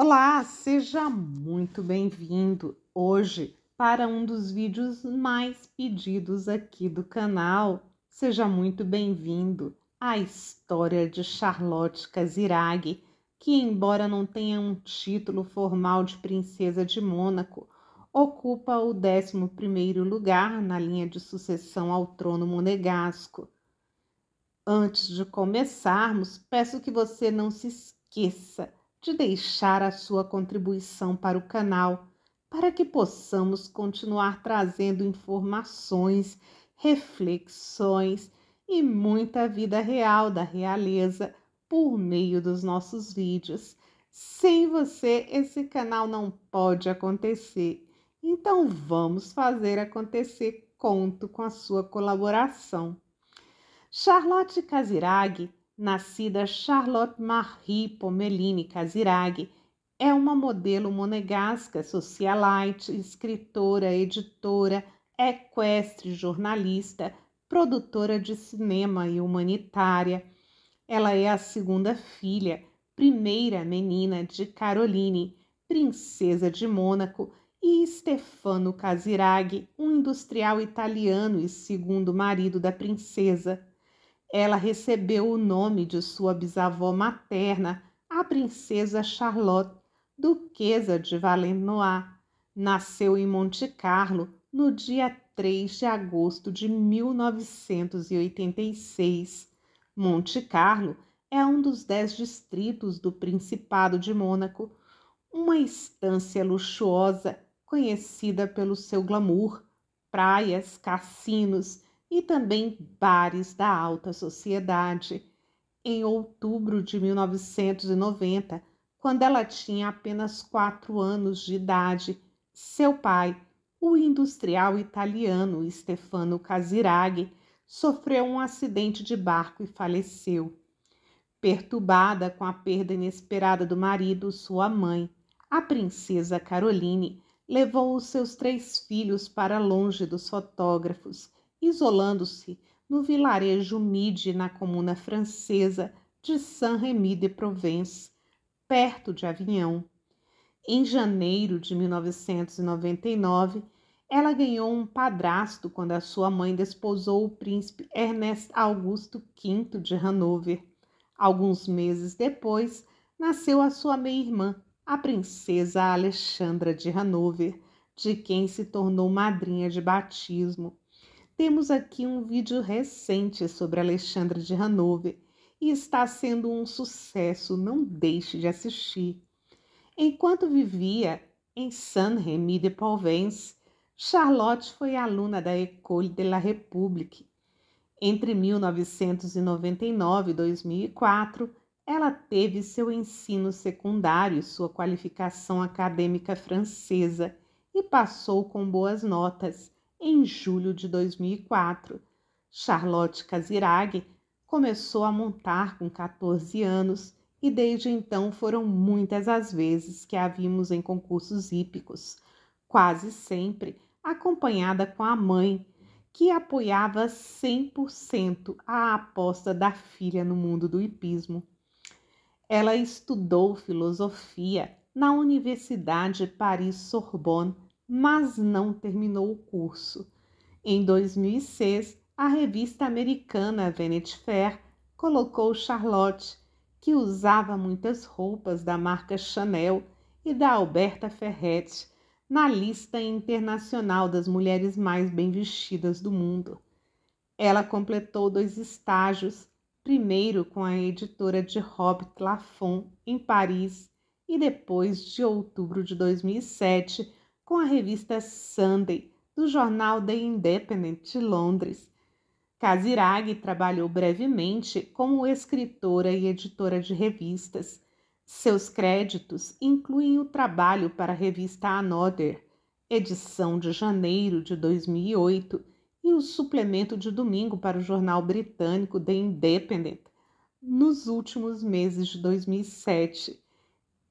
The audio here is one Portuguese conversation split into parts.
Olá, seja muito bem-vindo hoje para um dos vídeos mais pedidos aqui do canal. Seja muito bem-vindo à história de Charlotte Casiraghi, que embora não tenha um título formal de princesa de Mônaco, ocupa o 11º lugar na linha de sucessão ao trono monegasco. Antes de começarmos, peço que você não se esqueça de deixar a sua contribuição para o canal para que possamos continuar trazendo informações, reflexões e muita vida real da realeza por meio dos nossos vídeos. Sem você, esse canal não pode acontecer. Então vamos fazer acontecer. Conto com a sua colaboração. Charlotte Casiraghi Nascida Charlotte Marie Pomelini Casiraghi, é uma modelo monegasca, socialite, escritora, editora, equestre, jornalista, produtora de cinema e humanitária. Ela é a segunda filha, primeira menina de Caroline, princesa de Mônaco, e Stefano Casiraghi, um industrial italiano e segundo marido da princesa. Ela recebeu o nome de sua bisavó materna, a princesa Charlotte, duquesa de Valenois. Nasceu em Monte Carlo no dia 3 de agosto de 1986. Monte Carlo é um dos dez distritos do Principado de Mônaco, uma estância luxuosa conhecida pelo seu glamour, praias, cassinos e também bares da alta sociedade. Em outubro de 1990, quando ela tinha apenas quatro anos de idade, seu pai, o industrial italiano Stefano Casiraghi, sofreu um acidente de barco e faleceu. Perturbada com a perda inesperada do marido, sua mãe, a princesa Caroline, levou os seus três filhos para longe dos fotógrafos isolando-se no vilarejo Mide, na comuna francesa de Saint-Rémy de Provence, perto de Avignon. Em janeiro de 1999, ela ganhou um padrasto quando a sua mãe desposou o príncipe Ernest Augusto V de Hanover. Alguns meses depois, nasceu a sua meia-irmã, a princesa Alexandra de Hanover, de quem se tornou madrinha de batismo. Temos aqui um vídeo recente sobre Alexandre de Hanover e está sendo um sucesso, não deixe de assistir. Enquanto vivia em Saint-Rémy de Provence, Charlotte foi aluna da École de la République. Entre 1999 e 2004, ela teve seu ensino secundário e sua qualificação acadêmica francesa e passou com boas notas em julho de 2004. Charlotte Casiraghi começou a montar com 14 anos e desde então foram muitas as vezes que a vimos em concursos hípicos, quase sempre acompanhada com a mãe, que apoiava 100% a aposta da filha no mundo do hipismo. Ela estudou filosofia na Universidade Paris-Sorbonne mas não terminou o curso. Em 2006, a revista americana Vanity Fair colocou Charlotte, que usava muitas roupas da marca Chanel e da Alberta Ferretti, na lista internacional das mulheres mais bem vestidas do mundo. Ela completou dois estágios, primeiro com a editora de Robert Laffont em Paris e depois de outubro de 2007 com a revista Sunday, do jornal The Independent de Londres. Kaziragi trabalhou brevemente como escritora e editora de revistas. Seus créditos incluem o trabalho para a revista Another, edição de janeiro de 2008, e o suplemento de domingo para o jornal britânico The Independent, nos últimos meses de 2007.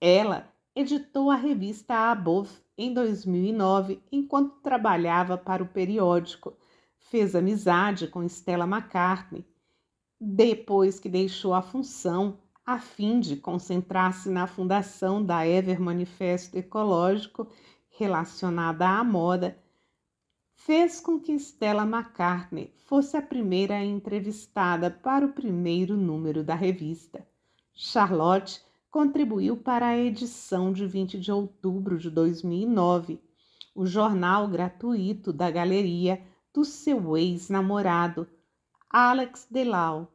Ela editou a revista Above, em 2009, enquanto trabalhava para o periódico. Fez amizade com Stella McCartney. Depois que deixou a função, a fim de concentrar-se na fundação da Ever Manifesto Ecológico relacionada à moda, fez com que Stella McCartney fosse a primeira entrevistada para o primeiro número da revista. Charlotte contribuiu para a edição de 20 de outubro de 2009, o jornal gratuito da galeria do seu ex-namorado, Alex Delau.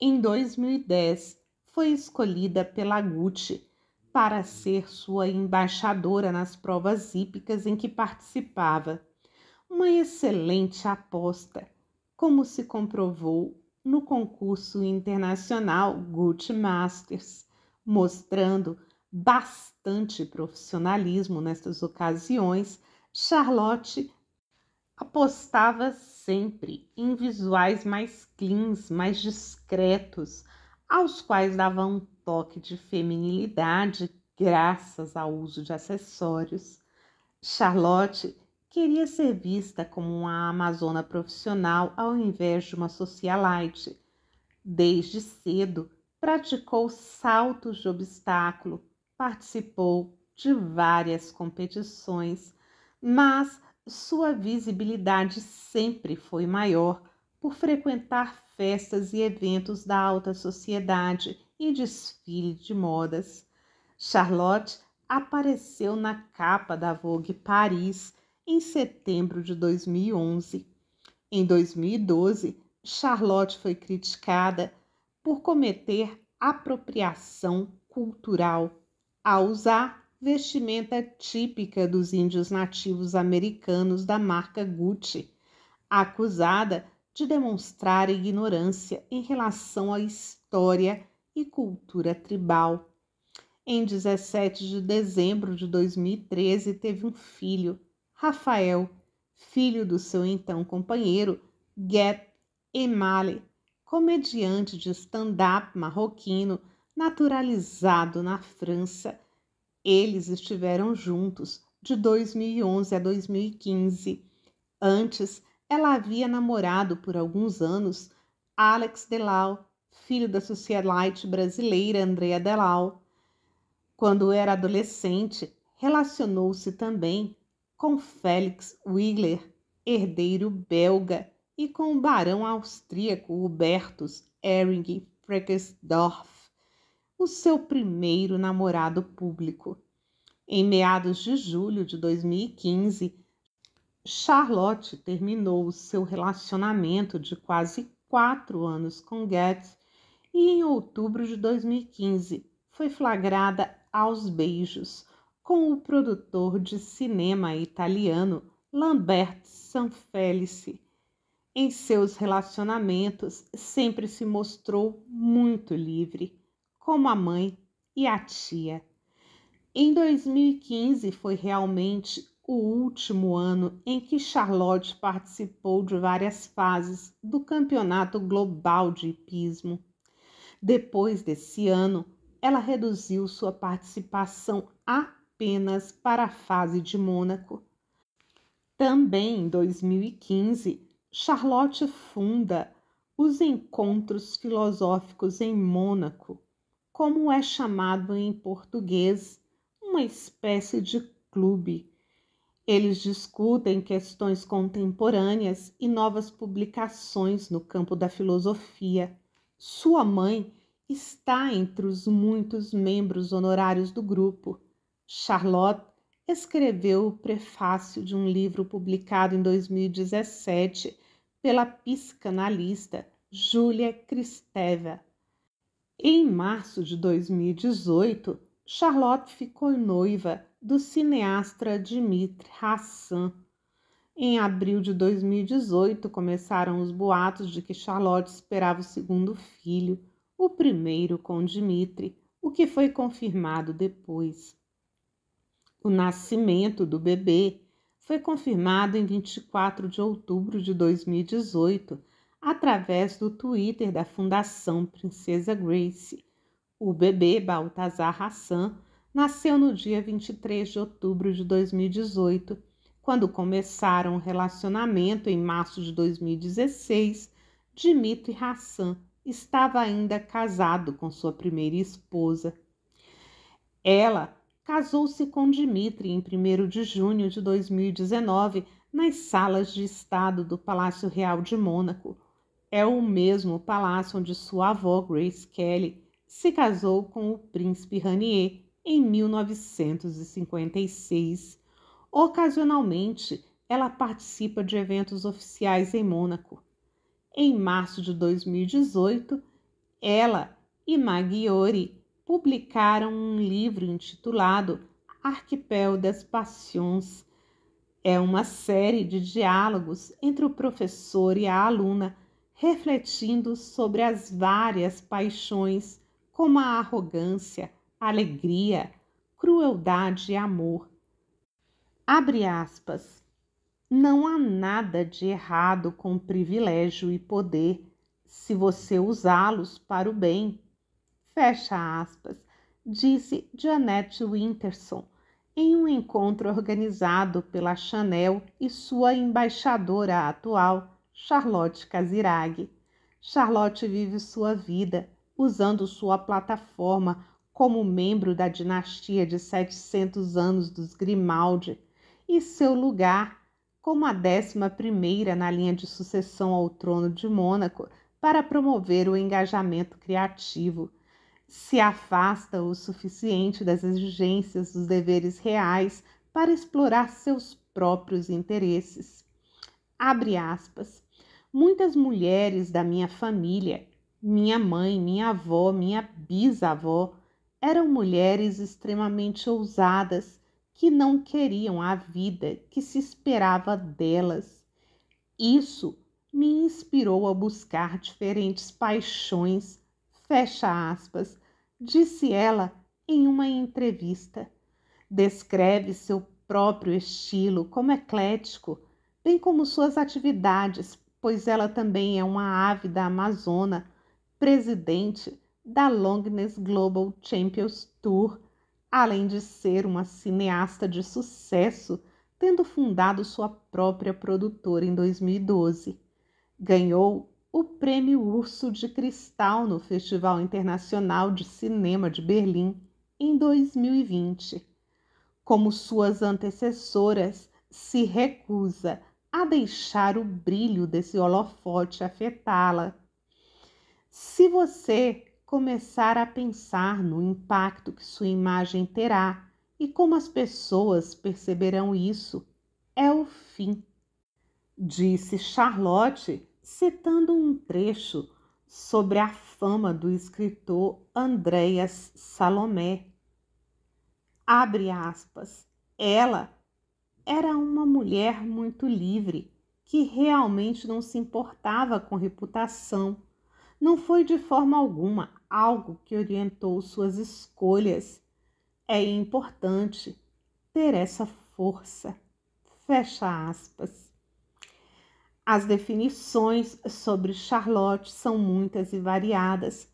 Em 2010, foi escolhida pela Gucci para ser sua embaixadora nas provas hípicas em que participava. Uma excelente aposta, como se comprovou no concurso internacional Gucci Masters, mostrando bastante profissionalismo nestas ocasiões. Charlotte apostava sempre em visuais mais cleans, mais discretos, aos quais dava um toque de feminilidade graças ao uso de acessórios. Charlotte queria ser vista como uma amazona profissional ao invés de uma socialite. Desde cedo, praticou saltos de obstáculo, participou de várias competições, mas sua visibilidade sempre foi maior por frequentar festas e eventos da alta sociedade e desfile de modas. Charlotte apareceu na capa da Vogue Paris em setembro de 2011. Em 2012, Charlotte foi criticada por cometer apropriação cultural ao usar vestimenta típica dos índios nativos americanos da marca Gucci, acusada de demonstrar ignorância em relação à história e cultura tribal. Em 17 de dezembro de 2013, teve um filho, Rafael, filho do seu então companheiro Gap Emale, comediante de stand-up marroquino naturalizado na França. Eles estiveram juntos de 2011 a 2015. Antes, ela havia namorado por alguns anos Alex Delau, filho da socialite brasileira Andrea Delau. Quando era adolescente, relacionou-se também com Félix Wigler, herdeiro belga, e com o barão austríaco Hubertus Ehring Freckesdorf, o seu primeiro namorado público. Em meados de julho de 2015, Charlotte terminou o seu relacionamento de quase quatro anos com Goetz e, em outubro de 2015, foi flagrada aos beijos com o produtor de cinema italiano Lambert Sanfelice. Em seus relacionamentos, sempre se mostrou muito livre, como a mãe e a tia. Em 2015 foi realmente o último ano em que Charlotte participou de várias fases do Campeonato Global de Hipismo. Depois desse ano, ela reduziu sua participação a apenas para a fase de Mônaco. Também em 2015, Charlotte funda os Encontros Filosóficos em Mônaco, como é chamado em português, uma espécie de clube. Eles discutem questões contemporâneas e novas publicações no campo da filosofia. Sua mãe está entre os muitos membros honorários do grupo Charlotte escreveu o prefácio de um livro publicado em 2017 pela psicanalista Julia Kristeva. Em março de 2018, Charlotte ficou noiva do cineasta Dmitry Hassan. Em abril de 2018, começaram os boatos de que Charlotte esperava o segundo filho, o primeiro com Dmitry, o que foi confirmado depois. O nascimento do bebê foi confirmado em 24 de outubro de 2018 através do Twitter da Fundação Princesa Grace. O bebê Baltazar Hassan nasceu no dia 23 de outubro de 2018, quando começaram o um relacionamento em março de 2016. Dimitri Hassan estava ainda casado com sua primeira esposa. Ela casou-se com Dmitri em 1 de junho de 2019 nas salas de estado do Palácio Real de Mônaco. É o mesmo palácio onde sua avó, Grace Kelly, se casou com o príncipe Ranier em 1956. Ocasionalmente, ela participa de eventos oficiais em Mônaco. Em março de 2018, ela e Maggiore publicaram um livro intitulado Arquipel das Passions. É uma série de diálogos entre o professor e a aluna, refletindo sobre as várias paixões, como a arrogância, alegria, crueldade e amor. Abre aspas. Não há nada de errado com privilégio e poder, se você usá-los para o bem fecha aspas, disse Janet Winterson em um encontro organizado pela Chanel e sua embaixadora atual, Charlotte kaziragi Charlotte vive sua vida usando sua plataforma como membro da dinastia de 700 anos dos Grimaldi e seu lugar como a décima primeira na linha de sucessão ao trono de Mônaco para promover o engajamento criativo se afasta o suficiente das exigências dos deveres reais para explorar seus próprios interesses. Abre aspas. Muitas mulheres da minha família, minha mãe, minha avó, minha bisavó, eram mulheres extremamente ousadas que não queriam a vida que se esperava delas. Isso me inspirou a buscar diferentes paixões, fecha aspas, disse ela em uma entrevista. Descreve seu próprio estilo como eclético, bem como suas atividades, pois ela também é uma ávida amazona, presidente da Longnes Global Champions Tour, além de ser uma cineasta de sucesso, tendo fundado sua própria produtora em 2012. Ganhou o Prêmio Urso de Cristal no Festival Internacional de Cinema de Berlim em 2020. Como suas antecessoras, se recusa a deixar o brilho desse holofote afetá-la. Se você começar a pensar no impacto que sua imagem terá e como as pessoas perceberão isso, é o fim. Disse Charlotte citando um trecho sobre a fama do escritor Andréas Salomé. Abre aspas. Ela era uma mulher muito livre, que realmente não se importava com reputação. Não foi de forma alguma algo que orientou suas escolhas. É importante ter essa força. Fecha aspas. As definições sobre Charlotte são muitas e variadas,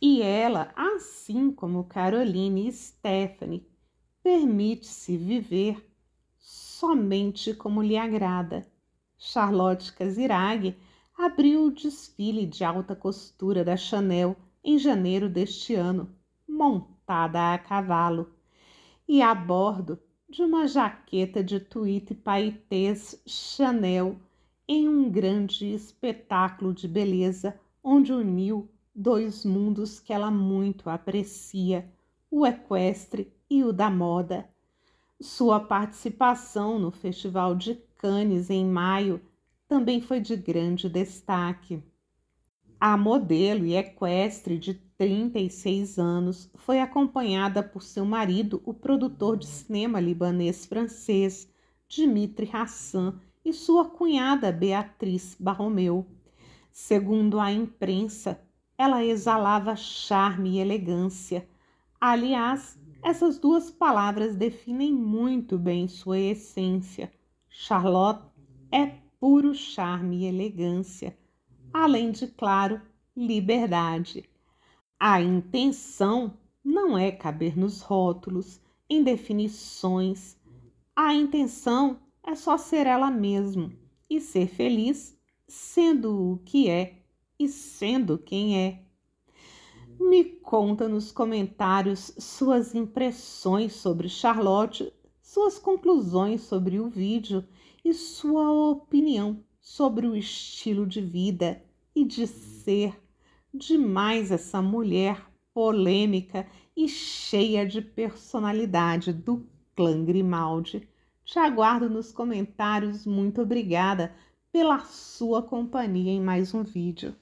e ela, assim como Caroline e Stephanie, permite-se viver somente como lhe agrada. Charlotte Casiraghi abriu o desfile de alta costura da Chanel em janeiro deste ano, montada a cavalo e a bordo de uma jaqueta de tweed paetês Chanel em um grande espetáculo de beleza onde uniu dois mundos que ela muito aprecia, o equestre e o da moda. Sua participação no Festival de Cannes em maio também foi de grande destaque. A modelo e equestre de 36 anos foi acompanhada por seu marido, o produtor de cinema libanês-francês Dimitri Hassan, e sua cunhada Beatriz Barromeu. Segundo a imprensa, ela exalava charme e elegância. Aliás, essas duas palavras definem muito bem sua essência. Charlotte é puro charme e elegância, além de, claro, liberdade. A intenção não é caber nos rótulos, em definições. A intenção é só ser ela mesmo e ser feliz sendo o que é e sendo quem é. Me conta nos comentários suas impressões sobre Charlotte, suas conclusões sobre o vídeo e sua opinião sobre o estilo de vida e de ser demais essa mulher polêmica e cheia de personalidade do clã Grimaldi. Te aguardo nos comentários. Muito obrigada pela sua companhia em mais um vídeo.